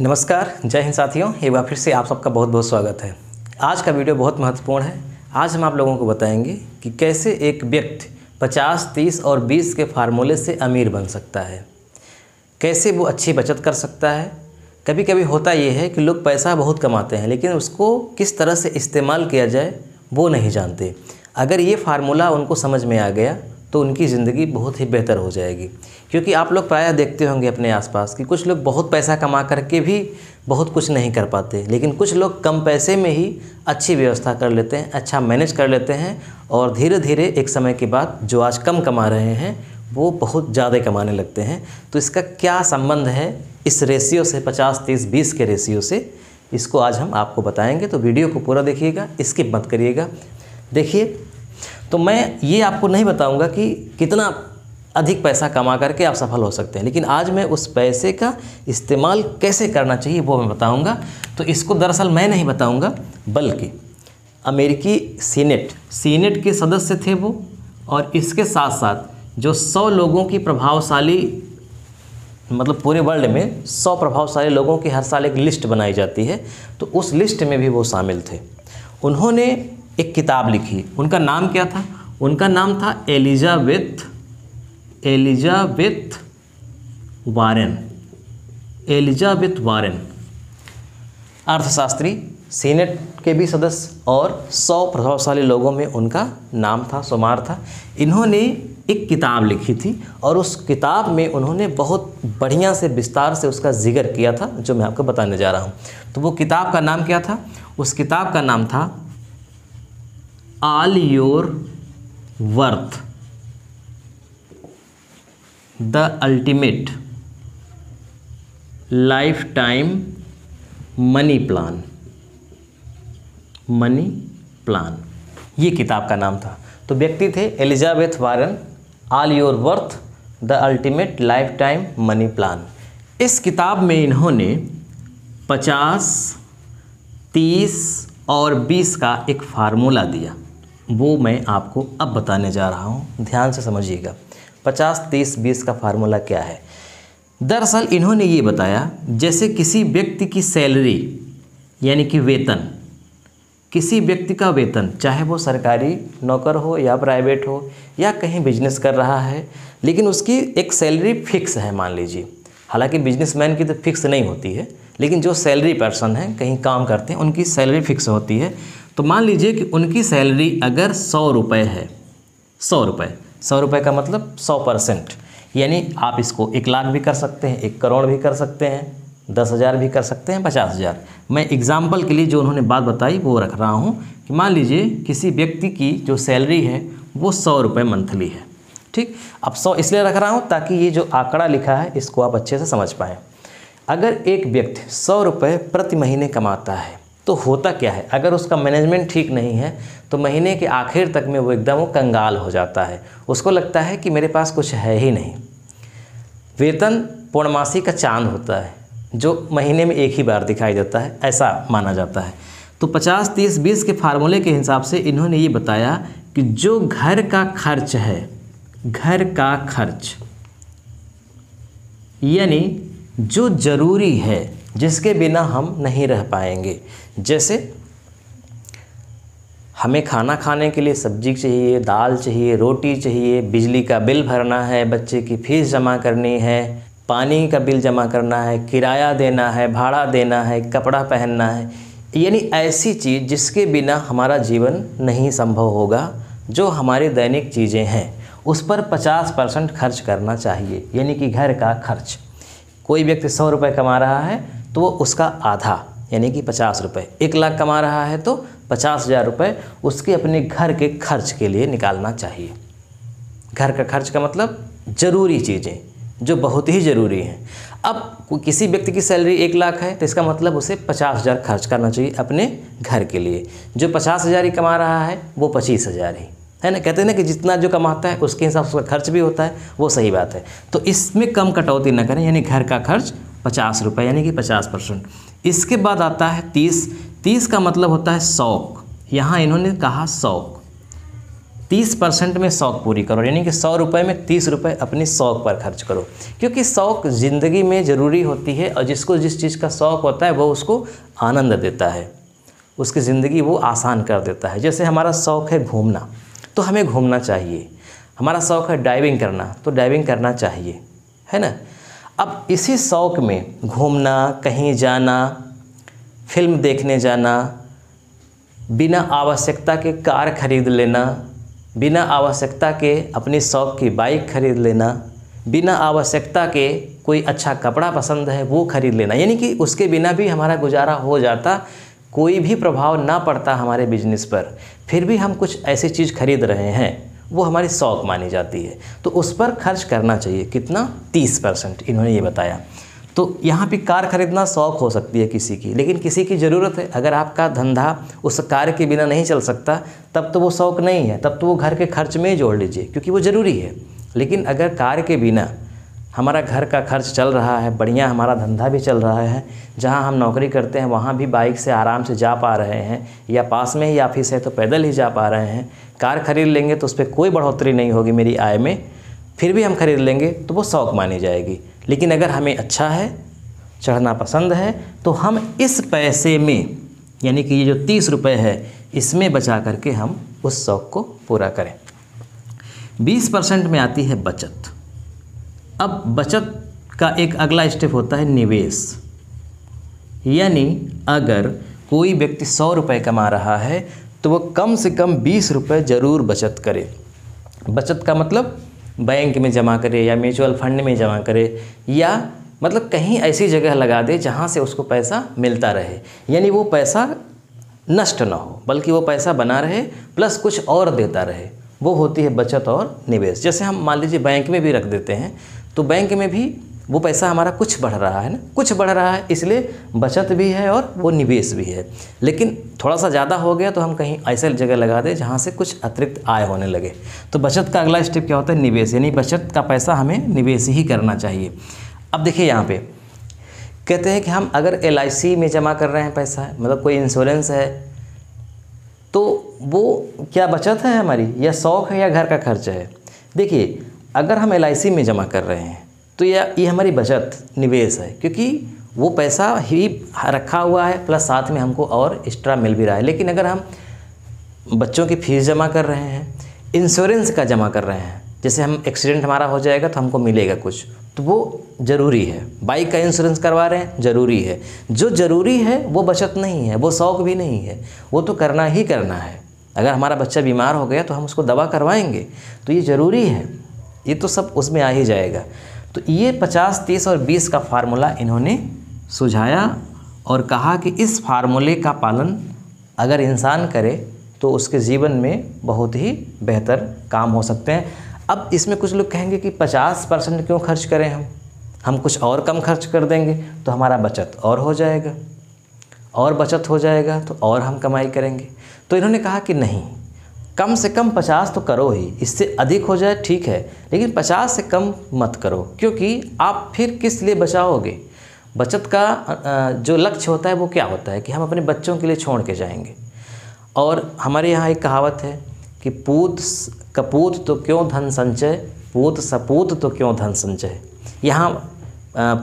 नमस्कार जय हिंद साथियों एक बार फिर से आप सबका बहुत बहुत स्वागत है आज का वीडियो बहुत महत्वपूर्ण है आज हम आप लोगों को बताएंगे कि कैसे एक व्यक्ति 50, 30 और 20 के फार्मूले से अमीर बन सकता है कैसे वो अच्छी बचत कर सकता है कभी कभी होता ये है कि लोग पैसा बहुत कमाते हैं लेकिन उसको किस तरह से इस्तेमाल किया जाए वो नहीं जानते अगर ये फार्मूला उनको समझ में आ गया तो उनकी ज़िंदगी बहुत ही बेहतर हो जाएगी क्योंकि आप लोग प्रायः देखते होंगे अपने आसपास कि कुछ लोग बहुत पैसा कमा करके भी बहुत कुछ नहीं कर पाते लेकिन कुछ लोग कम पैसे में ही अच्छी व्यवस्था कर लेते हैं अच्छा मैनेज कर लेते हैं और धीरे धीरे एक समय के बाद जो आज कम कमा रहे हैं वो बहुत ज़्यादा कमाने लगते हैं तो इसका क्या संबंध है इस रेशियो से पचास तीस बीस के रेशियो से इसको आज हम आपको बताएंगे तो वीडियो को पूरा देखिएगा स्किप मत करिएगा देखिए तो मैं ये आपको नहीं बताऊँगा कि कितना अधिक पैसा कमा करके आप सफल हो सकते हैं लेकिन आज मैं उस पैसे का इस्तेमाल कैसे करना चाहिए वो मैं बताऊँगा तो इसको दरअसल मैं नहीं बताऊँगा बल्कि अमेरिकी सीनेट सीनेट के सदस्य थे वो और इसके साथ साथ जो सौ लोगों की प्रभावशाली मतलब पूरे वर्ल्ड में सौ प्रभावशाली लोगों की हर साल एक लिस्ट बनाई जाती है तो उस लिस्ट में भी वो शामिल थे उन्होंने एक किताब लिखी उनका नाम क्या था उनका नाम था Elizabeth Elizabeth Warren Elizabeth Warren अर्थशास्त्री सीनेट के भी सदस्य और सौ प्रभावशाली लोगों में उनका नाम था सुमार था इन्होंने एक किताब लिखी थी और उस किताब में उन्होंने बहुत बढ़िया से विस्तार से उसका जिक्र किया था जो मैं आपको बताने जा रहा हूँ तो वो किताब का नाम क्या था उस किताब का नाम था all your worth the ultimate lifetime money plan money plan ये किताब का नाम था तो व्यक्ति थे Elizabeth Warren all your worth the ultimate lifetime money plan इस किताब में इन्होंने 50, 30 और 20 का एक फार्मूला दिया वो मैं आपको अब बताने जा रहा हूँ ध्यान से समझिएगा पचास तीस बीस का फार्मूला क्या है दरअसल इन्होंने ये बताया जैसे किसी व्यक्ति की सैलरी यानी कि वेतन किसी व्यक्ति का वेतन चाहे वो सरकारी नौकर हो या प्राइवेट हो या कहीं बिजनेस कर रहा है लेकिन उसकी एक सैलरी फिक्स है मान लीजिए हालांकि बिजनेसमैन की तो फिक्स नहीं होती है लेकिन जो सैलरी पर्सन हैं कहीं काम करते हैं उनकी सैलरी फिक्स होती है तो मान लीजिए कि उनकी सैलरी अगर सौ रुपये है सौ रुपये सौ रुपये का मतलब सौ परसेंट यानी आप इसको एक लाख भी कर सकते हैं एक करोड़ भी कर सकते हैं दस हज़ार भी कर सकते हैं पचास हज़ार मैं एग्ज़ाम्पल के लिए जो उन्होंने बात बताई वो रख रहा हूँ कि मान लीजिए किसी व्यक्ति की जो सैलरी है वो सौ रुपये मंथली है ठीक अब सौ इसलिए रख रहा हूँ ताकि ये जो आंकड़ा लिखा है इसको आप अच्छे से समझ पाएँ अगर एक व्यक्ति सौ रुपये प्रति महीने कमाता है तो होता क्या है अगर उसका मैनेजमेंट ठीक नहीं है तो महीने के आखिर तक में वो एकदम कंगाल हो जाता है उसको लगता है कि मेरे पास कुछ है ही नहीं वेतन पूर्णमासी का चांद होता है जो महीने में एक ही बार दिखाई देता है ऐसा माना जाता है तो पचास तीस बीस के फार्मूले के हिसाब से इन्होंने ये बताया कि जो घर का खर्च है घर का खर्च यानी जो ज़रूरी है जिसके बिना हम नहीं रह पाएंगे जैसे हमें खाना खाने के लिए सब्जी चाहिए दाल चाहिए रोटी चाहिए बिजली का बिल भरना है बच्चे की फीस जमा करनी है पानी का बिल जमा करना है किराया देना है भाड़ा देना है कपड़ा पहनना है यानी ऐसी चीज़ जिसके बिना हमारा जीवन नहीं संभव होगा जो हमारे दैनिक चीज़ें हैं उस पर 50 परसेंट खर्च करना चाहिए यानी कि घर का खर्च कोई व्यक्ति सौ रुपये कमा रहा है तो वो उसका आधा यानी कि पचास रुपये एक लाख कमा रहा है तो पचास हज़ार रुपये उसके अपने घर के खर्च के लिए निकालना चाहिए घर का खर्च का मतलब ज़रूरी चीज़ें जो बहुत ही ज़रूरी हैं अब किसी व्यक्ति की सैलरी एक लाख है तो इसका मतलब उसे पचास हज़ार खर्च करना चाहिए अपने घर के लिए जो पचास हज़ार ही कमा रहा है वो पच्चीस हज़ार ही है ना कहते हैं ना कि जितना जो कमाता है उसके हिसाब से उसका खर्च भी होता है वो सही बात है तो इसमें कम कटौती ना करें यानी घर का खर्च पचास रुपये यानी कि पचास परसेंट इसके बाद आता है तीस तीस का मतलब होता है शौक यहाँ इन्होंने कहा शौक तीस परसेंट में शौक पूरी करो यानी कि सौ रुपये में तीस रुपये अपने शौक पर खर्च करो क्योंकि शौक ज़िंदगी में ज़रूरी होती है और जिसको जिस चीज़ का शौक होता है वो उसको आनंद देता है उसकी ज़िंदगी वो आसान कर देता है जैसे हमारा शौक है घूमना तो हमें घूमना चाहिए हमारा शौक है डाइविंग करना तो डाइविंग करना चाहिए है ना अब इसी शौक़ में घूमना कहीं जाना फिल्म देखने जाना बिना आवश्यकता के कार खरीद लेना बिना आवश्यकता के अपनी शौक़ की बाइक खरीद लेना बिना आवश्यकता के कोई अच्छा कपड़ा पसंद है वो खरीद लेना यानी कि उसके बिना भी हमारा गुजारा हो जाता कोई भी प्रभाव ना पड़ता हमारे बिजनेस पर फिर भी हम कुछ ऐसी चीज़ खरीद रहे हैं वो हमारी शौक मानी जाती है तो उस पर खर्च करना चाहिए कितना तीस परसेंट इन्होंने ये बताया तो यहाँ पे कार खरीदना शौक हो सकती है किसी की लेकिन किसी की ज़रूरत है अगर आपका धंधा उस कार के बिना नहीं चल सकता तब तो वो शौक नहीं है तब तो वो घर के खर्च में ही जोड़ लीजिए क्योंकि वो ज़रूरी है लेकिन अगर कार के बिना हमारा घर का खर्च चल रहा है बढ़िया हमारा धंधा भी चल रहा है जहाँ हम नौकरी करते हैं वहाँ भी बाइक से आराम से जा पा रहे हैं या पास में ही ऑफिस है तो पैदल ही जा पा रहे हैं कार खरीद लेंगे तो उस पर कोई बढ़ोतरी नहीं होगी मेरी आय में फिर भी हम खरीद लेंगे तो वो शौक़ मानी जाएगी लेकिन अगर हमें अच्छा है चढ़ना पसंद है तो हम इस पैसे में यानी कि ये जो तीस रुपये है इसमें बचा करके हम उस शौक़ को पूरा करें बीस परसेंट में आती है बचत अब बचत का एक अगला स्टेप होता है निवेश यानी अगर कोई व्यक्ति सौ रुपये कमा रहा है तो वह कम से कम बीस रुपये ज़रूर बचत करे बचत का मतलब बैंक में जमा करे या म्यूचुअल फंड में जमा करे या मतलब कहीं ऐसी जगह लगा दे जहाँ से उसको पैसा मिलता रहे यानी वो पैसा नष्ट ना हो बल्कि वो पैसा बना रहे प्लस कुछ और देता रहे वो होती है बचत और निवेश जैसे हम मान लीजिए बैंक में भी रख देते हैं तो बैंक में भी वो पैसा हमारा कुछ बढ़ रहा है ना कुछ बढ़ रहा है इसलिए बचत भी है और वो निवेश भी है लेकिन थोड़ा सा ज़्यादा हो गया तो हम कहीं ऐसे जगह लगा दें जहाँ से कुछ अतिरिक्त आय होने लगे तो बचत का अगला स्टेप क्या होता है निवेश यानी बचत का पैसा हमें निवेश ही करना चाहिए अब देखिए यहाँ पर कहते हैं कि हम अगर एल में जमा कर रहे हैं पैसा मतलब कोई इंश्योरेंस है तो वो क्या बचत है हमारी या शौक़ है या घर का खर्च है देखिए अगर हम एल में जमा कर रहे हैं तो यह ये हमारी बचत निवेश है क्योंकि वो पैसा ही रखा हुआ है प्लस साथ में हमको और एक्स्ट्रा मिल भी रहा है लेकिन अगर हम बच्चों की फ़ीस जमा कर रहे हैं इंश्योरेंस का जमा कर रहे हैं जैसे हम एक्सीडेंट हमारा हो जाएगा तो हमको मिलेगा कुछ तो वो ज़रूरी है बाइक का इंश्योरेंस करवा रहे हैं ज़रूरी है जो ज़रूरी है वो बचत नहीं है वो शौक भी नहीं है वो तो करना ही करना है अगर हमारा बच्चा बीमार हो गया तो हम उसको दवा करवाएंगे तो ये ज़रूरी है ये तो सब उसमें आ ही जाएगा तो ये पचास तीस और बीस का फार्मूला इन्होंने सुझाया और कहा कि इस फार्मूले का पालन अगर इंसान करे तो उसके जीवन में बहुत ही बेहतर काम हो सकते हैं अब इसमें कुछ लोग कहेंगे कि पचास परसेंट क्यों खर्च करें हम हम कुछ और कम खर्च कर देंगे तो हमारा बचत और हो जाएगा और बचत हो जाएगा तो और हम कमाई करेंगे तो इन्होंने कहा कि नहीं कम से कम पचास तो करो ही इससे अधिक हो जाए ठीक है लेकिन पचास से कम मत करो क्योंकि आप फिर किस लिए बचाओगे बचत का जो लक्ष्य होता है वो क्या होता है कि हम अपने बच्चों के लिए छोड़ के जाएंगे और हमारे यहाँ एक कहावत है कि पूत कपूत तो क्यों धन संचय पूत सपूत तो क्यों धन संचय यहाँ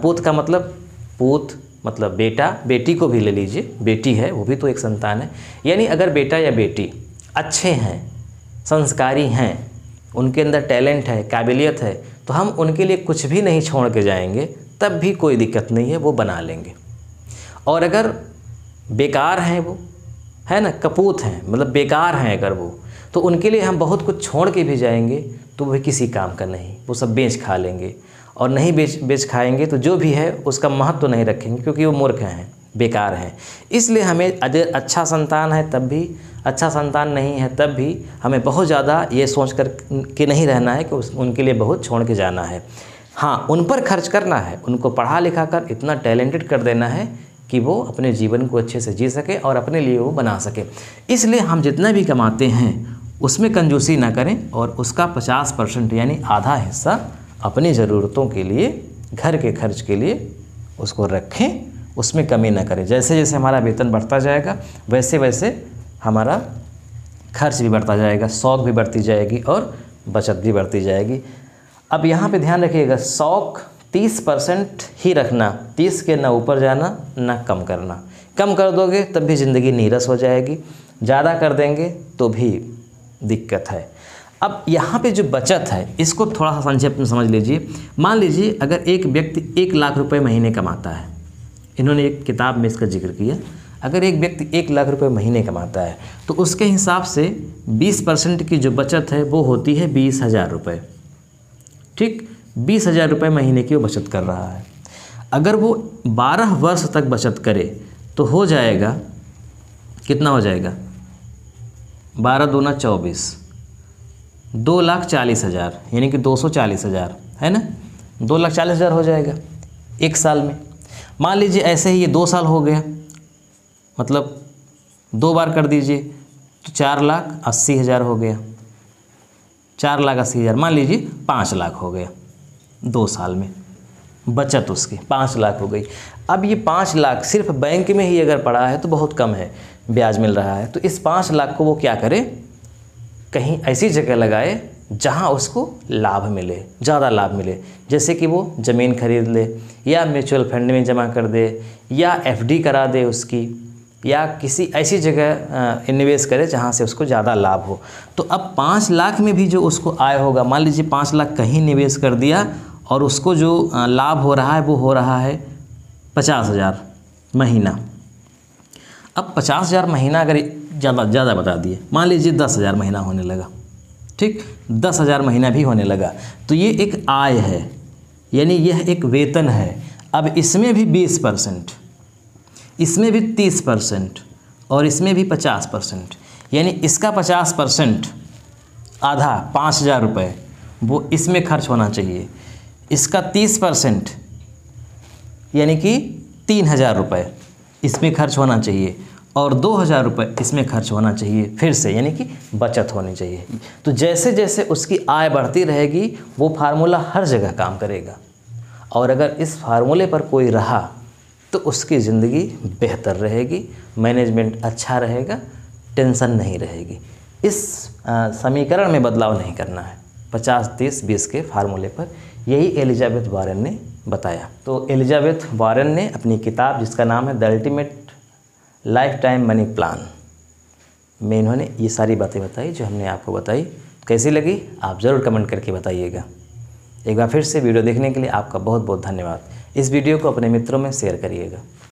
पूत का मतलब पूत मतलब बेटा बेटी को भी ले लीजिए बेटी है वो भी तो एक संतान है यानी अगर बेटा या बेटी अच्छे हैं संस्कारी हैं उनके अंदर टैलेंट है काबिलियत है तो हम उनके लिए कुछ भी नहीं छोड़ के जाएंगे तब भी कोई दिक्कत नहीं है वो बना लेंगे और अगर बेकार हैं वो है ना कपूत हैं मतलब बेकार हैं अगर वो तो उनके लिए हम बहुत कुछ छोड़ के भी जाएंगे तो वह किसी काम का नहीं वो सब बेच खा लेंगे और नहीं बेच बेच खाएंगे तो जो भी है उसका महत्व तो नहीं रखेंगे क्योंकि वो मूर्ख हैं बेकार है इसलिए हमें अगर अच्छा संतान है तब भी अच्छा संतान नहीं है तब भी हमें बहुत ज़्यादा ये सोच कर के नहीं रहना है कि उस उनके लिए बहुत छोड़ के जाना है हाँ उन पर खर्च करना है उनको पढ़ा लिखा कर इतना टैलेंटेड कर देना है कि वो अपने जीवन को अच्छे से जी सके और अपने लिए वो बना सके इसलिए हम जितना भी कमाते हैं उसमें कंजूसी ना करें और उसका पचास परसेंट यानी आधा हिस्सा अपनी ज़रूरतों के लिए घर के खर्च के लिए उसको रखें उसमें कमी ना करें जैसे जैसे हमारा वेतन बढ़ता जाएगा वैसे वैसे हमारा खर्च भी बढ़ता जाएगा शौक भी बढ़ती जाएगी और बचत भी बढ़ती जाएगी अब यहाँ पे ध्यान रखिएगा शौक 30 परसेंट ही रखना 30 के ना ऊपर जाना ना कम करना कम कर दोगे तब भी ज़िंदगी नीरस हो जाएगी ज़्यादा कर देंगे तो भी दिक्कत है अब यहाँ पे जो बचत है इसको थोड़ा सा संक्षेप में समझ लीजिए मान लीजिए अगर एक व्यक्ति एक लाख रुपए महीने कमाता है इन्होंने एक किताब में इसका जिक्र किया अगर एक व्यक्ति एक लाख रुपए महीने कमाता है तो उसके हिसाब से 20 परसेंट की जो बचत है वो होती है बीस हज़ार रुपये ठीक बीस हज़ार रुपये महीने की वो बचत कर रहा है अगर वो बारह वर्ष तक बचत करे तो हो जाएगा कितना हो जाएगा बारह दूना चौबीस दो लाख चालीस हज़ार यानी कि दो सौ चालीस हज़ार है ना दो लाख चालीस हज़ार हो जाएगा एक साल में मान लीजिए ऐसे ही ये दो साल हो गया मतलब दो बार कर दीजिए तो चार लाख अस्सी हज़ार हो गया चार लाख अस्सी हज़ार मान लीजिए पाँच लाख हो गया दो साल में बचत उसकी पाँच लाख हो गई अब ये पाँच लाख सिर्फ बैंक में ही अगर पड़ा है तो बहुत कम है ब्याज मिल रहा है तो इस पाँच लाख को वो क्या करे कहीं ऐसी जगह लगाए जहाँ उसको लाभ मिले ज़्यादा लाभ मिले जैसे कि वो ज़मीन खरीद ले या म्यूचुअल फंड में जमा कर दे या एफडी करा दे उसकी या किसी ऐसी जगह निवेश करे जहाँ से उसको ज़्यादा लाभ हो तो अब पाँच लाख में भी जो उसको आय होगा मान लीजिए पाँच लाख कहीं निवेश कर दिया और उसको जो लाभ हो रहा है वो हो रहा है पचास हज़ार महीना अब पचास हज़ार महीना अगर ज़्यादा ज़्यादा बता दिए मान लीजिए दस हज़ार महीना होने लगा ठीक दस हज़ार महीना भी होने लगा तो ये एक आय है यानी यह एक वेतन है अब इसमें भी बीस परसेंट इसमें भी तीस परसेंट और इसमें भी पचास परसेंट यानी इसका पचास परसेंट आधा पाँच हज़ार रुपये वो इसमें खर्च होना चाहिए इसका तीस परसेंट यानी कि तीन हज़ार रुपये इसमें खर्च होना चाहिए और दो हज़ार रुपये इसमें खर्च होना चाहिए फिर से यानी कि बचत होनी चाहिए तो जैसे जैसे उसकी आय बढ़ती रहेगी वो फार्मूला हर जगह काम करेगा और अगर इस फार्मूले पर कोई रहा तो उसकी ज़िंदगी बेहतर रहेगी मैनेजमेंट अच्छा रहेगा टेंशन नहीं रहेगी इस समीकरण में बदलाव नहीं करना है पचास तीस बीस के फार्मूले पर यही एलिजाबेथ वारन ने बताया तो एलिजाबेथ वारन ने अपनी किताब जिसका नाम है the ultimate lifetime money plan में इन्होंने ये सारी बातें बताई जो हमने आपको बताई कैसी लगी आप ज़रूर कमेंट करके बताइएगा एक बार फिर से वीडियो देखने के लिए आपका बहुत बहुत धन्यवाद इस वीडियो को अपने मित्रों में शेयर करिएगा